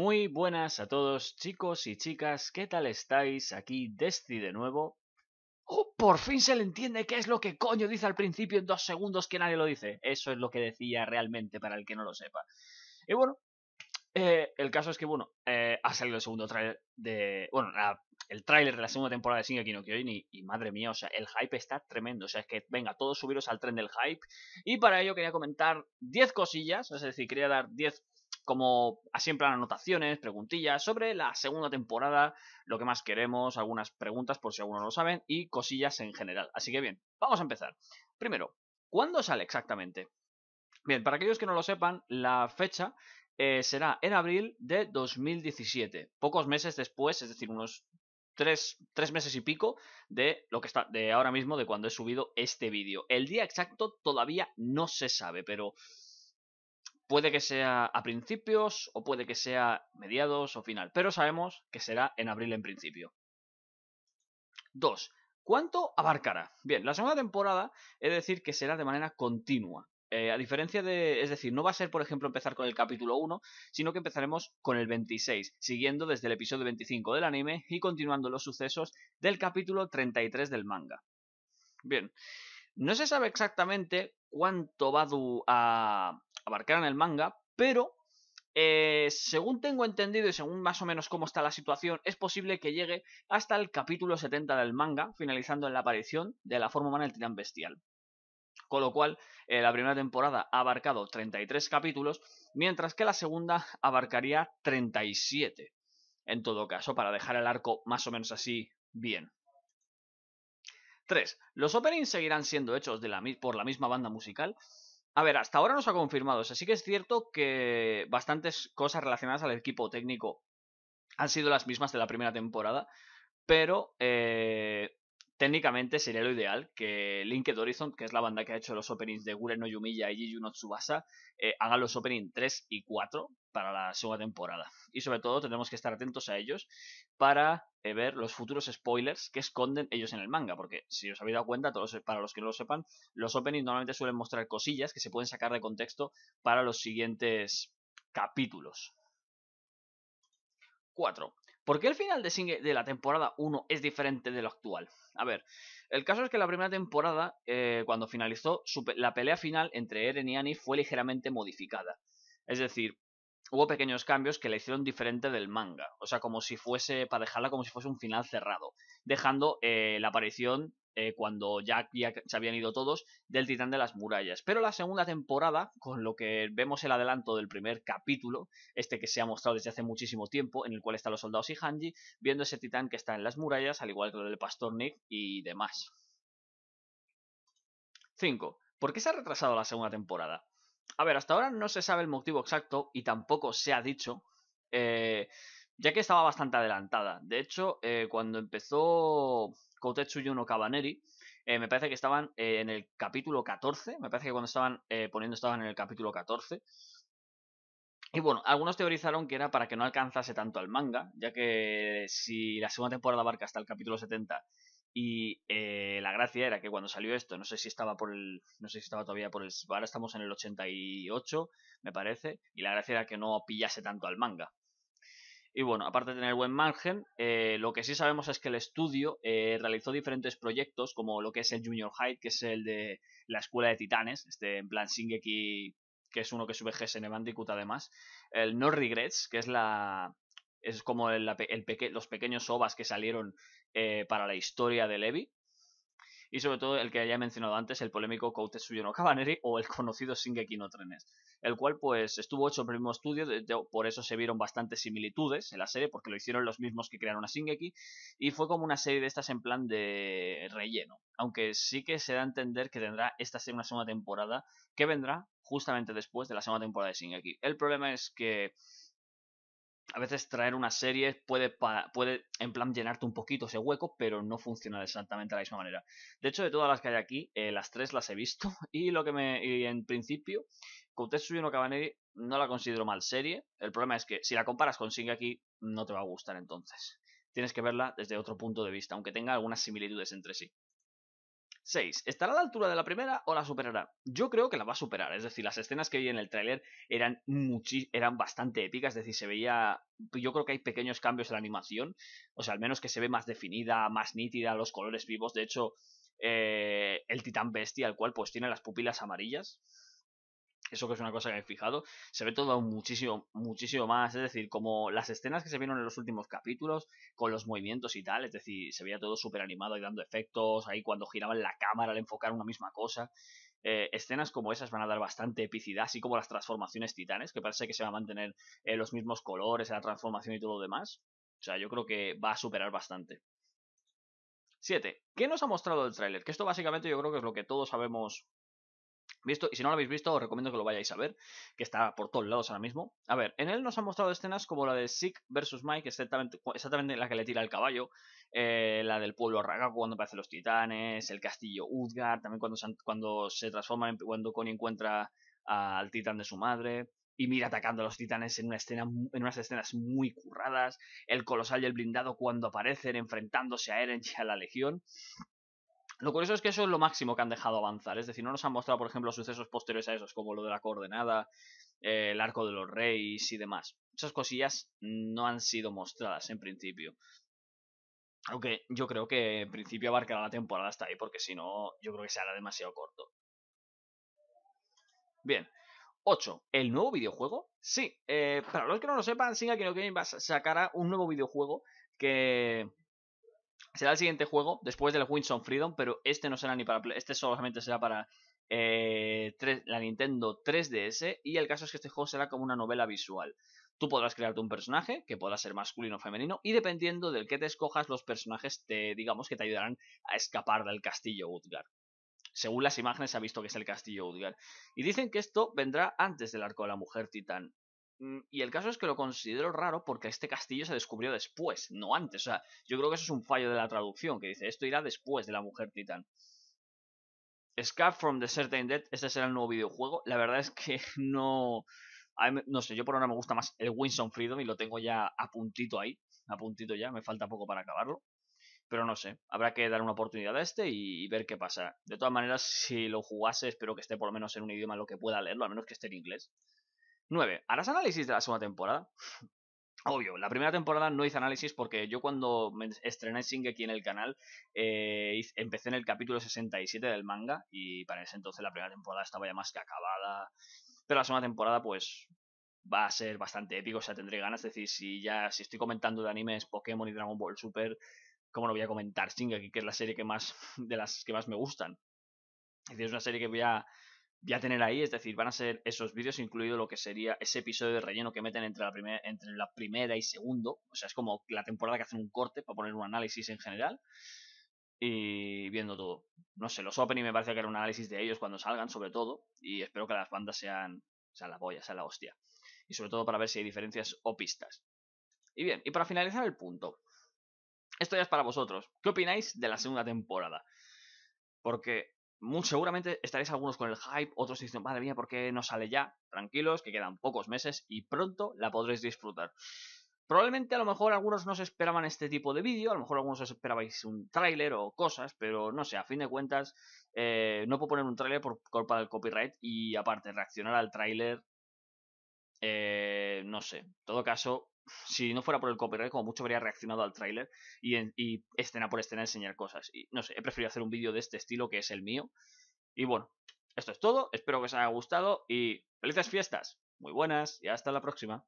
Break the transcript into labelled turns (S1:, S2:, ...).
S1: Muy buenas a todos chicos y chicas, ¿qué tal estáis? Aquí Desti de nuevo. Oh, por fin se le entiende qué es lo que coño dice al principio en dos segundos que nadie lo dice. Eso es lo que decía realmente para el que no lo sepa. Y bueno, eh, el caso es que, bueno, eh, ha salido el segundo tráiler de... Bueno, el tráiler de la segunda temporada de Shingeki no Kyojin y, y, madre mía, o sea, el hype está tremendo. O sea, es que, venga, todos subiros al tren del hype. Y para ello quería comentar 10 cosillas, es decir, quería dar 10 como así en anotaciones, preguntillas sobre la segunda temporada, lo que más queremos, algunas preguntas por si algunos no lo saben y cosillas en general. Así que bien, vamos a empezar. Primero, ¿cuándo sale exactamente? Bien, para aquellos que no lo sepan, la fecha eh, será en abril de 2017, pocos meses después, es decir, unos Tres, tres, meses y pico de lo que está de ahora mismo de cuando he subido este vídeo. El día exacto todavía no se sabe, pero Puede que sea a principios o puede que sea mediados o final, pero sabemos que será en abril en principio. 2. ¿Cuánto abarcará? Bien, la segunda temporada es decir que será de manera continua. Eh, a diferencia de, es decir, no va a ser, por ejemplo, empezar con el capítulo 1, sino que empezaremos con el 26, siguiendo desde el episodio 25 del anime y continuando los sucesos del capítulo 33 del manga. Bien, no se sabe exactamente cuánto va a, ...abarcarán el manga, pero eh, según tengo entendido y según más o menos cómo está la situación, es posible que llegue hasta el capítulo 70 del manga, finalizando en la aparición de la forma humana del titán bestial. Con lo cual, eh, la primera temporada ha abarcado 33 capítulos, mientras que la segunda abarcaría 37, en todo caso, para dejar el arco más o menos así bien. 3. Los openings seguirán siendo hechos por la misma banda musical, a ver, hasta ahora nos ha confirmado. O sea, sí que es cierto que bastantes cosas relacionadas al equipo técnico han sido las mismas de la primera temporada, pero eh, técnicamente sería lo ideal que Linked Horizon, que es la banda que ha hecho los openings de Gure no Yumiya y Jiju no Tsubasa, eh, hagan los openings 3 y 4, para la segunda temporada. Y sobre todo Tenemos que estar atentos a ellos para eh, ver los futuros spoilers que esconden ellos en el manga, porque si os habéis dado cuenta, todos, para los que no lo sepan, los openings normalmente suelen mostrar cosillas que se pueden sacar de contexto para los siguientes capítulos. 4. ¿Por qué el final de, de, la temporada 1 es diferente de lo actual? A ver, el caso es que la primera temporada, eh, cuando finalizó, la pelea final entre Eren y Annie fue ligeramente modificada. Es decir, hubo pequeños cambios que la hicieron diferente del manga. O sea, como si fuese, para dejarla como si fuese un final cerrado, dejando eh, la aparición eh, cuando ya, ya, se habían ido todos, del Titán de las Murallas. Pero la segunda temporada, con lo que vemos el adelanto del primer capítulo, este que se ha mostrado desde hace muchísimo tiempo, en el cual están los soldados y Hanji, viendo ese Titán que está en las murallas, al igual que lo del Pastor Nick y demás. 5. ¿Por qué se ha retrasado la segunda temporada? A ver, hasta ahora no se sabe el motivo exacto y tampoco se ha dicho, eh, ya que estaba bastante adelantada. De hecho, eh, cuando empezó Kotetsu y Uno eh, me parece que estaban en el capítulo 14, me parece que cuando estaban poniendo estaban en el capítulo 14. Y bueno, algunos teorizaron que era para que no alcanzase tanto al manga, ya que si la segunda temporada abarca hasta el capítulo 70 y eh, la gracia era que cuando salió esto, no sé si estaba por el, no sé si estaba todavía por el, ahora estamos en el 88, me parece, y la gracia era que no pillase tanto al manga. Y bueno, aparte de tener buen margen, eh, lo que sí sabemos es que el estudio eh, realizó diferentes proyectos, como lo que es el Junior High, que es el de la Escuela de Titanes, este en plan Shingeki, que es uno que sube GSN, Bandicoot además, el No Regrets, que es la, es como los pequeños ovas que salieron eh, para la historia de Levi. Y sobre todo el que ya he mencionado antes, el polémico suyo no Cabaneri o el conocido Singeki no Trenes, el cual pues estuvo hecho en el mismo estudio, por eso se vieron bastantes similitudes en la serie, porque lo hicieron los mismos que crearon a Singeki. y fue como una serie de estas en plan de relleno, aunque sí que se da a entender que tendrá esta serie una segunda temporada que vendrá justamente después de la segunda temporada de Singeki. El problema es que a veces traer una serie puede, en plan, llenarte un poquito ese hueco, pero no funciona exactamente de la misma manera. De hecho, de todas las que hay aquí, eh, las tres las he visto y lo que me... Y en principio, con no Cabaneri, no la considero mal serie. El problema es que si la comparas con aquí, no te va a gustar entonces. Tienes que verla desde otro punto de vista, aunque tenga algunas similitudes entre sí. 6. ¿Estará a la altura de la primera o la superará? Yo creo que la va a superar. Es decir, las escenas que vi en el tráiler eran, eran bastante épicas. Es decir, se veía... Yo creo que hay pequeños cambios en la animación. O sea, al menos que se ve más definida, más nítida, los colores vivos. De hecho, eh, el titán bestia, al cual pues tiene las pupilas amarillas eso que es una cosa que he fijado, se ve todo muchísimo, muchísimo más, es decir, como las escenas que se vieron en los últimos capítulos, con los movimientos y tal, es decir, se veía todo súper animado y dando efectos, ahí cuando giraban la cámara al enfocar una misma cosa, eh, escenas como esas van a dar bastante epicidad, así como las transformaciones titanes, que parece que se va a mantener eh, los mismos colores, la transformación y todo lo demás, o sea, yo creo que va a superar bastante. Siete. ¿Qué nos ha mostrado el tráiler? Que esto básicamente yo creo que es lo que todos sabemos visto, y si no lo habéis visto, os recomiendo que lo vayáis a ver, que está por todos lados ahora mismo. A ver, en él nos han mostrado escenas como la de Sick versus Mike, exactamente, exactamente la que le tira el caballo, eh, la del pueblo Ragaku cuando aparecen los titanes, el castillo Udgar, también cuando se, cuando se transforma, cuando Connie encuentra al titán de su madre, y mira atacando a los titanes en, una escena, en unas escenas muy curradas, el colosal y el blindado cuando aparecen enfrentándose a Eren y a la legión. Lo curioso es que eso es lo máximo que han dejado avanzar, es decir, no nos han mostrado, por ejemplo, sucesos posteriores a esos, como lo de la coordenada, eh, el arco de los reyes y demás. Esas cosillas no han sido mostradas en principio. Aunque yo creo que en principio abarcará la temporada hasta ahí, porque si no, yo creo que se hará demasiado corto. Bien. 8. ¿El nuevo videojuego? Sí. Eh, para los que no lo sepan, Shinga no Game sacará un nuevo videojuego que Será el siguiente juego, después del winson Freedom, pero este no será ni para... Este solamente será para eh, la Nintendo 3DS y el caso es que este juego será como una novela visual. Tú podrás crearte un personaje que podrá ser masculino o femenino y dependiendo del que te escojas los personajes te digamos que te ayudarán a escapar del castillo Udgar. Según las imágenes se ha visto que es el castillo Udgar, Y dicen que esto vendrá antes del arco de la mujer titán. Mm, y el caso es que lo considero raro porque este castillo se descubrió después, no antes. O sea, yo creo que eso es un fallo de la traducción, que dice, esto irá después de la mujer titán. Escape from the Certain Dead, este será el nuevo videojuego. La verdad es que no... no sé, yo por ahora me gusta más el Winston Freedom y lo tengo ya a puntito ahí, a puntito ya, me falta poco para acabarlo. Pero no sé, habrá que dar una oportunidad a este y, ver qué pasa. De todas maneras, si lo jugase, espero que esté por lo menos en un idioma en lo que pueda leerlo, al menos que esté en inglés 9. ¿Harás análisis de la segunda temporada? Obvio, la primera temporada no hice análisis porque yo cuando me estrené aquí en el canal eh, empecé en el capítulo 67 del manga y para ese entonces la primera temporada estaba ya más que acabada. Pero la segunda temporada pues va a ser bastante épico, o sea, tendré ganas. Es decir, si ya si estoy comentando de animes, Pokémon y Dragon Ball Super, ¿cómo lo voy a comentar aquí que es la serie que más de las que más me gustan? Es decir, es una serie que voy a ya tener ahí, es decir, van a ser esos vídeos, incluido lo que sería ese episodio de relleno que meten entre la, primera, entre la primera y segundo, o sea, es como la temporada que hacen un corte para poner un análisis en general y viendo todo. No sé, los y me parece que era un análisis de ellos cuando salgan, sobre todo, y espero que las bandas sean, sea la boya, sean la hostia. Y sobre todo para ver si hay diferencias o pistas. Y bien, y para finalizar el punto, esto ya es para vosotros. ¿Qué opináis de la segunda temporada? Porque muy seguramente estaréis algunos con el hype, otros diciendo, madre mía, ¿por qué no sale ya? Tranquilos, que quedan pocos meses y pronto la podréis disfrutar. Probablemente a lo mejor algunos no se esperaban este tipo de vídeo, a lo mejor algunos os esperabais un tráiler o cosas, pero no sé, a fin de cuentas eh, no puedo poner un tráiler por culpa del copyright y aparte reaccionar al tráiler eh, no sé. En todo caso, si no fuera por el copyright, como mucho habría reaccionado al tráiler y, y, escena por escena enseñar cosas. Y no sé, he preferido hacer un vídeo de este estilo que es el mío. Y bueno, esto es todo. Espero que os haya gustado y felices fiestas. Muy buenas y hasta la próxima.